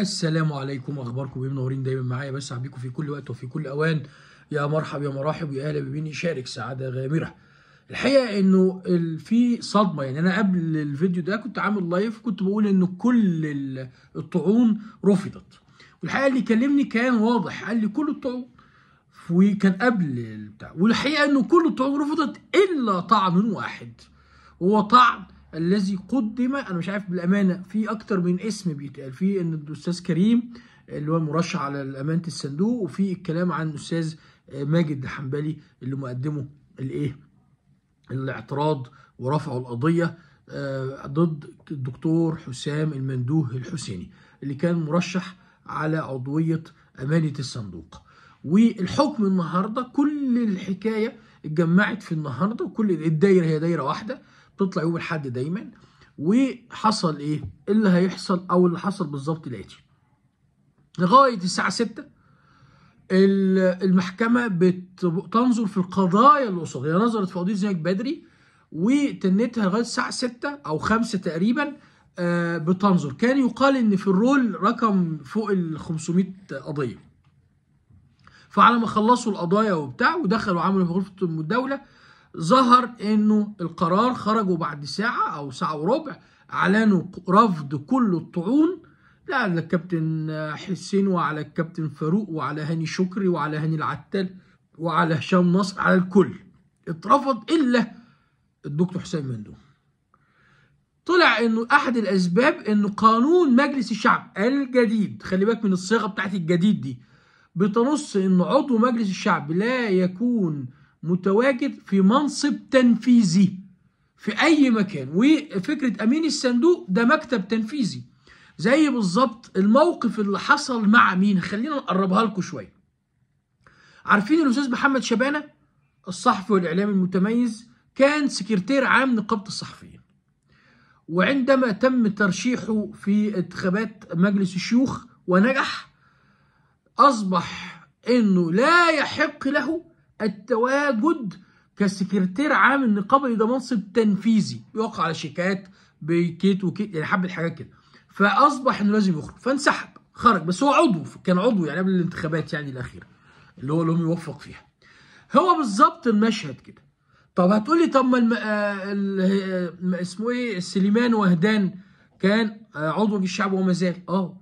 السلام عليكم اخباركم ايه منورين دايما معايا بس بيكم في كل وقت وفي كل اوان يا مرحب يا مراحب يا اهلا بمين يشارك سعاده غامره الحقيقه انه في صدمه يعني انا قبل الفيديو ده كنت عامل لايف كنت بقول ان كل الطعون رفضت والحقيقه اللي كلمني كان واضح قال لي كل الطعون وكان قبل البتاع والحقيقه انه كل الطعون رفضت الا طعن واحد وهو طعن الذي قدم انا مش عارف بالامانه في اكتر من اسم بيتقال في ان الاستاذ كريم اللي هو مرشح على امانه الصندوق وفي الكلام عن الاستاذ آه، ماجد الحنبلي اللي مقدمه الايه الاعتراض ورفعوا القضيه آه، ضد الدكتور حسام المندوه الحسيني اللي كان مرشح على عضويه امانه الصندوق والحكم النهارده كل الحكايه اتجمعت في النهارده وكل الدايره هي دايره واحده تطلع يوم الاحد دايما وحصل ايه اللي هيحصل او اللي حصل بالظبط الاتي لغايه الساعه 6 المحكمه بتنظر في القضايا اللي هي نظرت في قضيه زينك بدري وتنتها لغايه الساعه 6 او 5 تقريبا آه، بتنظر كان يقال ان في الرول رقم فوق ال 500 قضيه فعلى ما خلصوا القضايا وبتاع ودخلوا عملوا في غرفه الدوله ظهر انه القرار خرجوا بعد ساعه او ساعه وربع اعلنوا رفض كل الطعون لا على الكابتن حسين وعلى الكابتن فاروق وعلى هاني شكري وعلى هاني العتال وعلى هشام نصر على الكل اترفض الا الدكتور حسين مندوب طلع انه احد الاسباب انه قانون مجلس الشعب الجديد خلي بالك من الصيغه بتاعت الجديد دي بتنص ان عضو مجلس الشعب لا يكون متواجد في منصب تنفيذي في أي مكان وفكرة أمين الصندوق ده مكتب تنفيذي زي بالظبط الموقف اللي حصل مع مين خلينا نقربها لكم شوية عارفين الأستاذ محمد شبانة الصحفي والإعلامي المتميز كان سكرتير عام نقابة الصحفيين وعندما تم ترشيحه في انتخابات مجلس الشيوخ ونجح أصبح أنه لا يحق له التواجد كسكرتير عام النقابه ده منصب تنفيذي يوقع على شيكات بكيت وكيت يعني حبه حاجات كده فاصبح انه لازم يخرج فانسحب خرج بس هو عضو كان عضو يعني قبل الانتخابات يعني الاخيره اللي هو لم يوفق فيها هو بالظبط المشهد كده طب هتقولي طب ما الم... آه، اسمه ايه سليمان وهدان كان آه، عضو في الشعب وما زال اه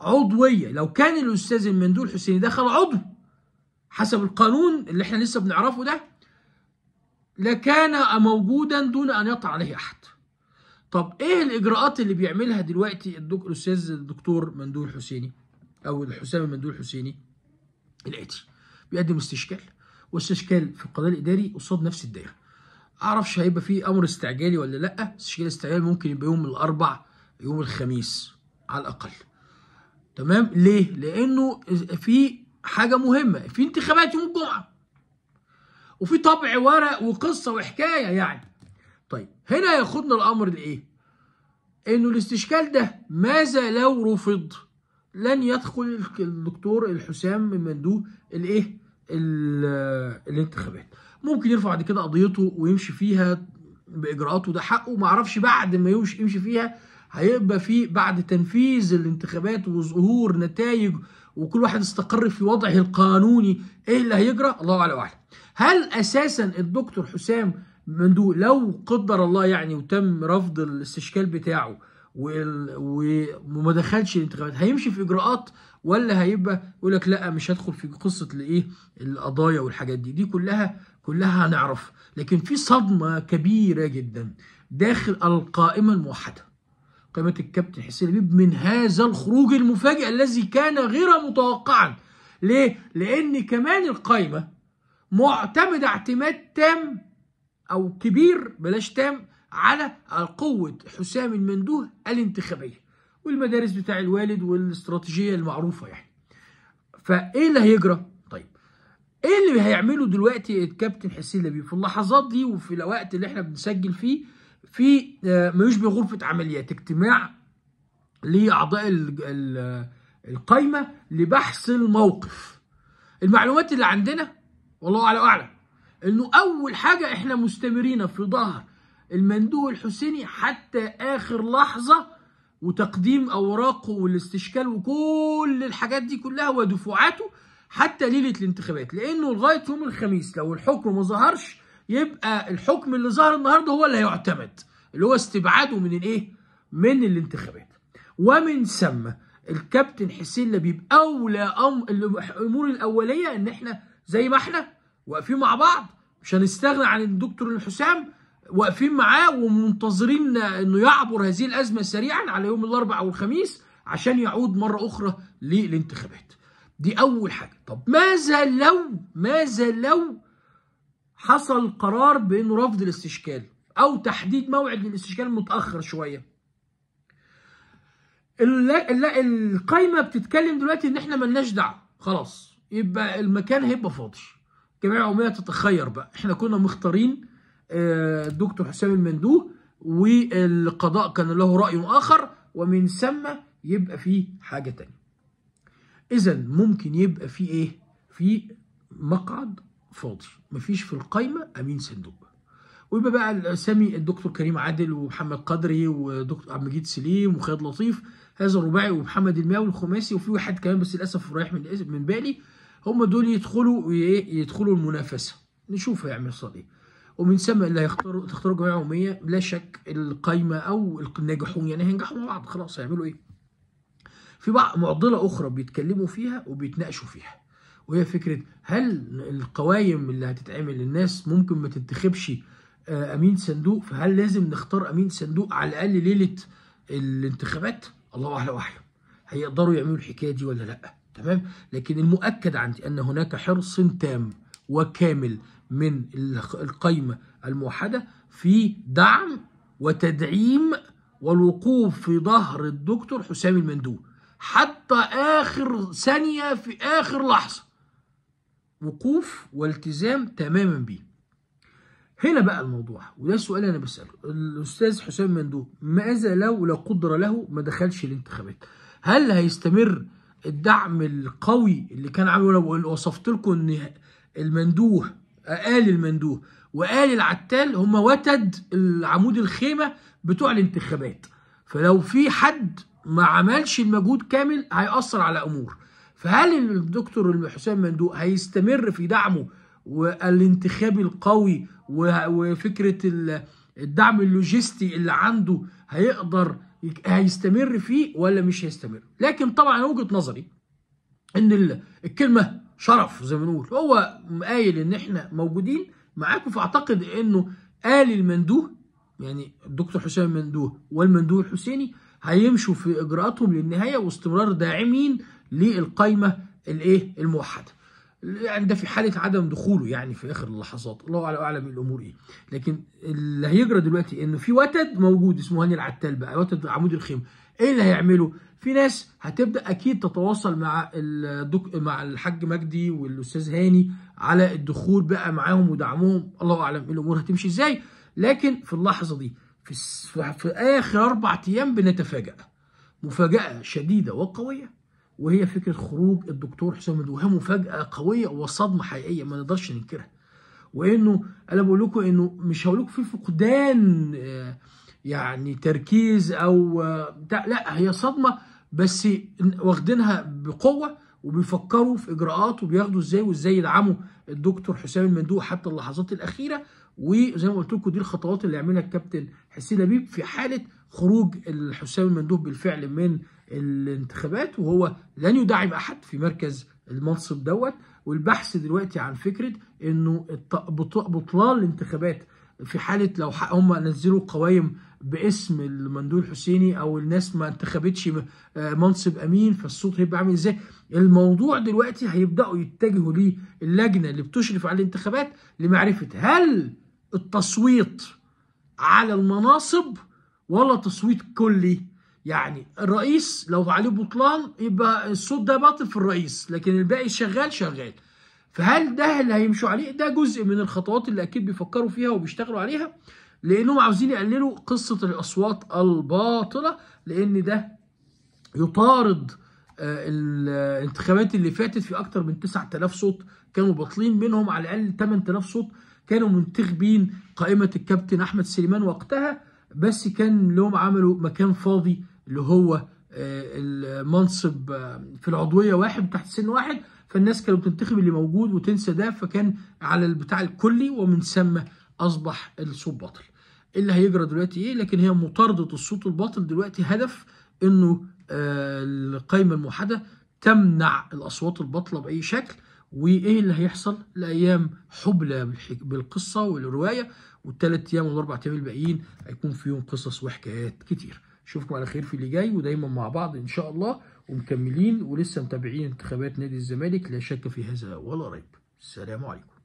عضويه لو كان الاستاذ المندول حسيني دخل عضو حسب القانون اللي احنا لسه بنعرفه ده لكان موجودا دون ان يطلع عليه احد طب ايه الاجراءات اللي بيعملها دلوقتي الاستاذ الدكتور مندول حسيني او الحسام مندول حسيني الاتي بيقدم استشكال واستشكال في القضاء الاداري قصاد نفس الدائره اعرفش هيبقى في امر استعجالي ولا لا استشكال استعجالي ممكن يبقى يوم الاربع يوم الخميس على الاقل تمام ليه لانه في حاجه مهمه في انتخابات يوم الجمعه وفي طبع ورق وقصه وحكايه يعني طيب هنا ياخدنا الامر لايه انه الاستشكال ده ماذا لو رفض لن يدخل الدكتور الحسام من مندوب الايه الانتخابات ممكن يرفع بعد كده قضيته ويمشي فيها باجراءاته ده حقه ما اعرفش بعد ما يمشي فيها هيبقى في بعد تنفيذ الانتخابات وظهور نتائج وكل واحد استقر في وضعه القانوني ايه اللي هيجرى الله اعلم واعلم هل اساسا الدكتور حسام مندو لو قدر الله يعني وتم رفض الاستشكال بتاعه وما دخلش الانتخابات هيمشي في اجراءات ولا هيبقى يقول لك لا مش هدخل في قصه الايه القضايا والحاجات دي دي كلها كلها هنعرف لكن في صدمه كبيره جدا داخل القائمه الموحده تمت الكابتن حسين لبيب من هذا الخروج المفاجئ الذي كان غير متوقعا ليه؟ لأن كمان القايمة معتمدة اعتماد تام أو كبير بلاش تام على قوة حسام المندوه الانتخابية والمدارس بتاع الوالد والاستراتيجية المعروفة يعني فإيه اللي هيجرى؟ طيب إيه اللي هيعمله دلوقتي الكابتن حسين لبيب في اللحظات دي وفي الوقت اللي احنا بنسجل فيه في آه، ما يشبه غرفه عمليات اجتماع لاعضاء القايمه لبحث الموقف المعلومات اللي عندنا والله اعلم انه اول حاجه احنا مستمرين في ظهر المندوب الحسيني حتى اخر لحظه وتقديم اوراقه والاستشكال وكل الحاجات دي كلها ودفعاته حتى ليله الانتخابات لانه لغايه يوم الخميس لو الحكم ما ظهرش يبقى الحكم اللي ظهر النهارده هو اللي هيعتمد اللي هو استبعاده من الايه؟ من الانتخابات. ومن ثم الكابتن حسين لبيب اولى أم الامور الاوليه ان احنا زي ما احنا واقفين مع بعض مش هنستغنى عن الدكتور الحسام واقفين معاه ومنتظرين انه يعبر هذه الازمه سريعا على يوم الاربعاء والخميس عشان يعود مره اخرى للانتخابات. دي اول حاجه، طب ماذا لو ماذا لو حصل قرار بانه رفض الاستشكال او تحديد موعد للاستشكال متاخر شويه القايمه بتتكلم دلوقتي ان احنا ملناش دعوه خلاص يبقى المكان هيبقى فاضي الجمعيه العموميه تتخير بقى احنا كنا مختارين الدكتور آه، حسام المندوه والقضاء كان له راي اخر ومن ثم يبقى في حاجه تانية اذا ممكن يبقى في ايه في مقعد فاضي مفيش في القايمه امين صندوق ويبقى بقى الاسامي الدكتور كريم عادل ومحمد قدري ودكتور عبد المجيد سليم وخالد لطيف هذا الرباعي ومحمد الماوي الخماسي وفي واحد كمان بس للاسف رايح من من بالي هم دول يدخلوا إيه؟ يدخلوا المنافسه نشوف هيعمل صدي إيه. ومن ثم اللي هيختاروا تختاروا جمعيه عموميه لا شك القايمه او الناجحون يعني هينجحوا مع بعض خلاص هيعملوا ايه؟ في بعض معضله اخرى بيتكلموا فيها وبيتناقشوا فيها وهي فكره هل القوائم اللي هتتعمل الناس ممكن ما تنتخبش آه، امين صندوق فهل لازم نختار امين صندوق على الاقل ليله الانتخابات الله اعلم واحلى هيقدروا يعملوا الحكايه دي ولا لا تمام لكن المؤكد عندي ان هناك حرص تام وكامل من القايمه الموحده في دعم وتدعيم والوقوف في ظهر الدكتور حسام المندوب حتى اخر ثانيه في اخر لحظه وقوف والتزام تماما بيه هنا بقى الموضوع وده السؤال اللي انا بساله الاستاذ حسام مندوب ماذا لو لا قدر له ما دخلش الانتخابات هل هيستمر الدعم القوي اللي كان عامله لو وصفت لكم ان المندوه قال المندوه وقال العتال هم وتد العمود الخيمه بتوع الانتخابات فلو في حد ما عملش المجهود كامل هيأثر على امور فهل الدكتور حسام مندوق هيستمر في دعمه والانتخابي القوي وفكره الدعم اللوجستي اللي عنده هيقدر هيستمر فيه ولا مش هيستمر لكن طبعا وجهه نظري ان الكلمه شرف زي ما بنقول هو قايل ان احنا موجودين معاكم فاعتقد انه قال المندوه يعني الدكتور حسام مندوه والمندوه الحسيني هيمشوا في اجراءاتهم للنهايه واستمرار داعمين للقايمه الايه الموحده يعني ده في حاله عدم دخوله يعني في اخر اللحظات الله اعلم الامور ايه لكن اللي هيجرى دلوقتي انه في وتد موجود اسمه هاني العتال بقى وتد عمود الخيمه ايه اللي هيعمله في ناس هتبدا اكيد تتواصل مع الدك... مع الحاج مجدي والاستاذ هاني على الدخول بقى معاهم ودعمهم الله اعلم الامور هتمشي ازاي لكن في اللحظه دي في, في آخر أربع أيام بنتفاجأ مفاجأة شديدة وقوية وهي فكرة خروج الدكتور حسام وهي مفاجأة قوية وصدمة حقيقية ما نقدرش ننكرها وإنه أنا بقول لكم إنه مش هقول لكم في فقدان آه، يعني تركيز أو آه، بتاع لا هي صدمة بس واخدينها بقوة وبيفكروا في اجراءات وبياخدوا ازاي وازاي يدعموا الدكتور حسام المندوق حتى اللحظات الاخيره وزي ما قلت لكم دي الخطوات اللي عملها الكابتن حسين لبيب في حاله خروج الحسام المندوب بالفعل من الانتخابات وهو لن يدعم احد في مركز المنصب دوت والبحث دلوقتي عن فكره انه بطلان الانتخابات في حاله لو هم نزلوا قوائم باسم المندوب الحسيني او الناس ما انتخبتش آه، منصب امين فالصوت هيبقى عامل ازاي الموضوع دلوقتي هيبداوا يتجهوا للجنه اللي بتشرف على الانتخابات لمعرفه هل التصويت على المناصب ولا تصويت كلي يعني الرئيس لو عليه بطلان يبقى الصوت ده باطل في الرئيس لكن الباقي شغال شغال فهل ده اللي هيمشوا عليه ده جزء من الخطوات اللي اكيد بيفكروا فيها وبيشتغلوا عليها لانهم عاوزين يقللوا قصه الاصوات الباطله لان ده يطارد آه، آه، الانتخابات اللي فاتت في اكتر من 9000 صوت كانوا باطلين منهم على الاقل 8000 صوت كانوا منتخبين قائمه الكابتن احمد سليمان وقتها بس كان لهم عملوا مكان فاضي اللي هو آه، المنصب في العضويه واحد تحت سن واحد فالناس كانوا بتنتخب اللي موجود وتنسى ده فكان على البتاع الكلي ومن ثم اصبح الصوت باطل إيه اللي هيجرى دلوقتي ايه لكن هي مطارده الصوت الباطل دلوقتي هدف انه آه، القائمه الموحده تمنع الاصوات الباطله باي شكل وايه اللي هيحصل الايام حبلى بالقصه والروايه والثلاث ايام والاربع ايام الباقيين هيكون فيهم قصص وحكايات كتير اشوفكم على خير في اللي جاي ودايما مع بعض ان شاء الله ومكملين ولسه متابعين انتخابات نادي الزمالك لا شك في هذا ولا ريب السلام عليكم